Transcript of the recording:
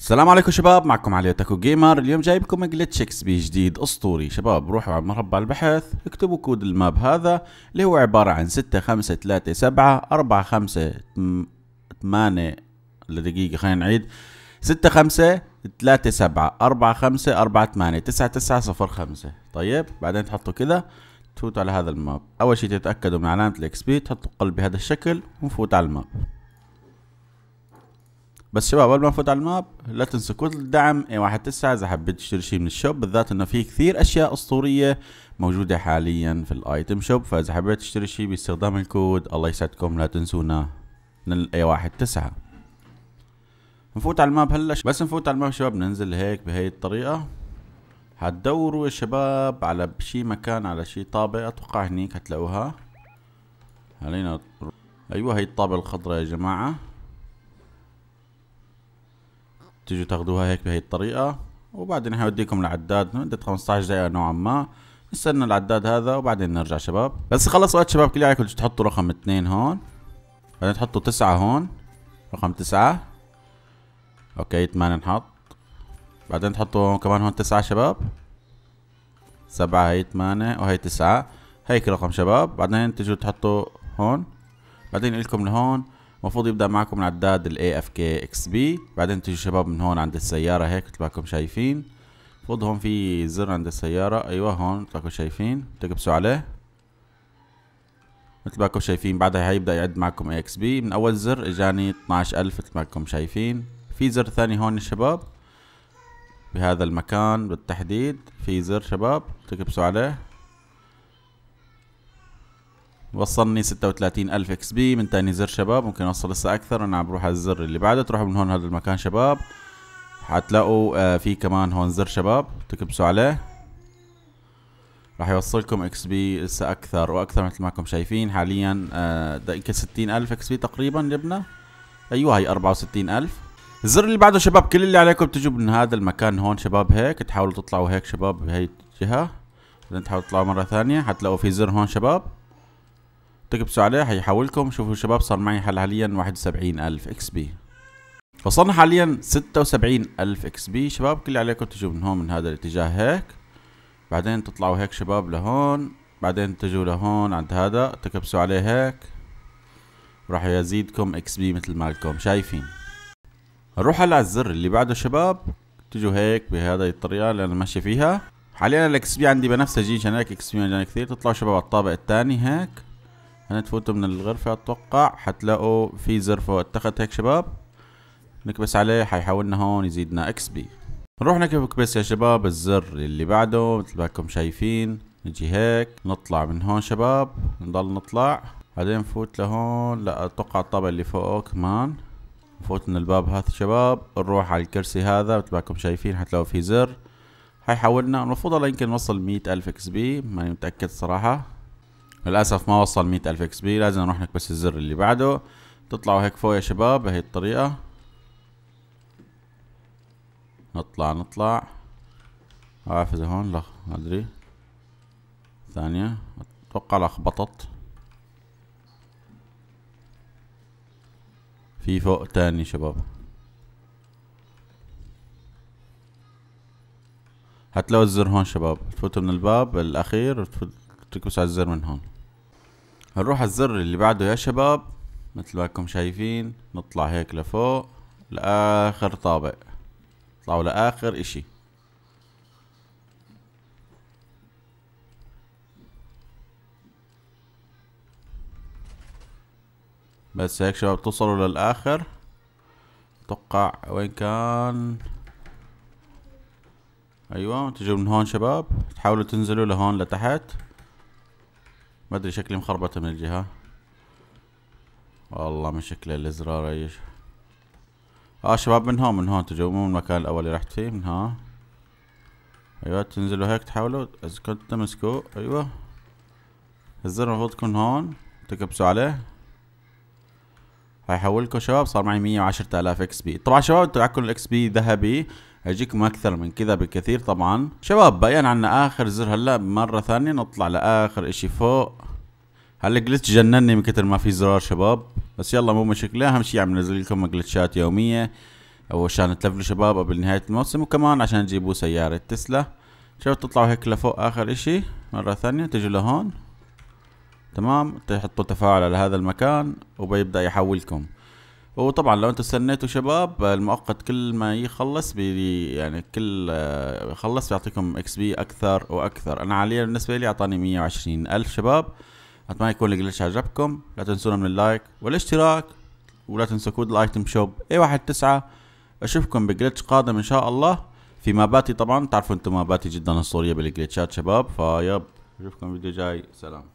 السلام عليكم شباب معكم علي تاكو جيمر اليوم جايب لكم جلتش اكس بي جديد اسطوري شباب روحوا على مربع البحث اكتبوا كود الماب هذا اللي هو عبارة عن ستة خمسة 3 سبعة أربعة خمسة 8 دقيقة خلينا نعيد ستة خمسة 3 سبعة أربعة خمسة أربعة 8 تسعة تسعة صفر خمسة طيب بعدين تحطوا كذا تفوتوا على هذا الماب أول شي تتأكدوا من علامة الإكس بي تحطوا قلب بهذا الشكل ونفوت على الماب بس شباب قبل ما نفوت على الماب لا تنسوا كود الدعم اي واحد تسعة اذا حبيت تشتري شيء من الشوب بالذات انه في كثير اشياء اسطوريه موجوده حاليا في الايتم شوب فاذا حبيت تشتري شيء باستخدام الكود الله يسعدكم لا تنسونا إيه، من واحد تسعة نفوت على الماب هلا بس نفوت على الماب شباب ننزل هيك بهي الطريقه هتدوروا يا شباب على شي مكان على شي طابة اتوقع هنيك هتلاقوها خلينا ايوه هي الطابة الخضراء يا جماعه تجوا تاخذوها هيك بهي الطريقة وبعدين حوديكم العداد مدة 15 دقيقة نوعا ما نستنى العداد هذا وبعدين نرجع شباب بس خلص وقت شباب كل عليكم تحطوا رقم اثنين هون بعدين تحطوا تسعة هون رقم تسعة اوكي ثمانية نحط بعدين تحطوا كمان هون تسعة شباب سبعة هي ثمانية وهي تسعة هيك رقم شباب بعدين تجوا تحطوا هون بعدين لكم لهون المفروض يبدا معكم العداد الاي اف كي اكس بي بعدين تيجوا شباب من هون عند السياره هيك تبعكم شايفين المفروض هون في زر عند السياره ايوه هون تبعكم شايفين بتكبسوا عليه مثل ماكم شايفين بعدها هيبدا يعد معكم اي اكس بي من اول زر اجاني 12000 مثل ماكم شايفين في زر ثاني هون يا شباب بهذا المكان بالتحديد في زر شباب تكبسوا عليه وصلني 36000 ألف اكس بي من تاني زر شباب ممكن اوصل لسه اكثر انا عم بروح على الزر اللي بعده تروحوا من هون هذا المكان شباب حتلاقوا آه في كمان هون زر شباب تكبسوا عليه راح يوصلكم اكس بي لسه اكثر واكثر مثل ما كم شايفين حاليا آه يمكن 60000 اكس بي تقريبا جبنا ايوه هي 64000 الزر اللي بعده شباب كل اللي عليكم تجوا من هذا المكان هون شباب هيك تحاولوا تطلعوا هيك شباب بهي الجهه بعدين تحاولوا تطلعوا مره ثانيه حتلاقوا في زر هون شباب تكبسوا عليه هيحولكم شوفوا شباب صار معي حاليا 71000 اكس بي وصلنا حاليا 76000 اكس بي شباب كل اللي عليكم تجوا من هون من هذا الاتجاه هيك بعدين تطلعوا هيك شباب لهون بعدين تجوا لهون عند هذا تكبسوا عليه هيك راح يزيدكم اكس بي مثل ما لكم شايفين نروح هلا على الزر اللي بعده شباب تجوا هيك بهذا الطريقه اللي انا ماشي فيها حاليا الاكس بي عندي بنفسجي عشان هيك اكس بي مجانا كثير تطلعوا شباب على الطابق الثاني هيك هنا تفوتوا من الغرفة اتوقع حتلاقوا في زر فوق التخت هيك شباب نكبس عليه حيحولنا هون يزيدنا اكس بي نروح نكبس يا شباب الزر اللي بعده مثل ما شايفين نجي هيك نطلع من هون شباب نضل نطلع بعدين نفوت لهون لا اتوقع الطابق اللي فوقه كمان نفوت من الباب هذا شباب نروح على الكرسي هذا مثل ما شايفين حتلاقوا في زر حيحولنا المفروض يمكن نوصل مية ألف اكس بي ماني متأكد صراحة للأسف ما وصل مئة ألف اكس بي لازم نروح نكبس الزر اللي بعده تطلعوا هيك فوق يا شباب بهي الطريقة نطلع نطلع عارف اذا هون لا ما ادري ثانية اتوقع لخبطت في فوق تاني شباب هتلاقوا الزر هون شباب تفوتوا من الباب الاخير وتفوت تكبس على الزر من هون هنروح على الزر اللي بعده يا شباب مثل ما انكم شايفين نطلع هيك لفوق لاخر طابق نطلعوا لاخر اشي بس هيك شباب توصلوا للاخر اتوقع وين كان ايوه تجوا من هون شباب تحاولوا تنزلوا لهون لتحت ما ادري شكلي مخربطه من الجهه والله من شكله الازرار ايش اه شباب من هون من هون تجوا مو من المكان الاول اللي رحت فيه من ها ايوه تنزلوا هيك تحاولوا اذا كنت تمسكوا ايوه الزر المفروض يكون هون تكبسوا عليه هيحولكم شباب صار معي مية وعشرة آلاف اكس بي طبعا شباب انتوا عندكم الاكس بي ذهبي هيجيكم اكثر من كذا بكثير طبعا شباب بقينا عنا اخر زر هلا مرة ثانية نطلع لاخر اشي فوق هلا جلتش جنني من كتر ما في زرار شباب بس يلا مو مشكلة اهم شي عم ننزل لكم جلتشات يومية او عشان تلفلوا شباب قبل نهاية الموسم وكمان عشان تجيبوا سيارة تسلا شباب تطلعوا هيك لفوق اخر اشي مرة ثانية تجوا لهون تمام تحطوا تفاعل على هذا المكان وبيبدأ يحولكم وطبعا لو انتم استنيتوا شباب المؤقت كل ما يخلص بي يعني كل آه، يخلص بيعطيكم اكس بي اكثر واكثر انا حاليا بالنسبه لي اعطاني 120 الف شباب اتمنى يكون الجلتش عجبكم لا تنسونا من اللايك والاشتراك ولا تنسوا كود الايتم شوب اي واحد تسعة اشوفكم بجلتش قادم ان شاء الله في ماباتي طبعا تعرفوا انتم ماباتي جدا اسطوريه بالجلتشات شباب فيب اشوفكم فيديو جاي سلام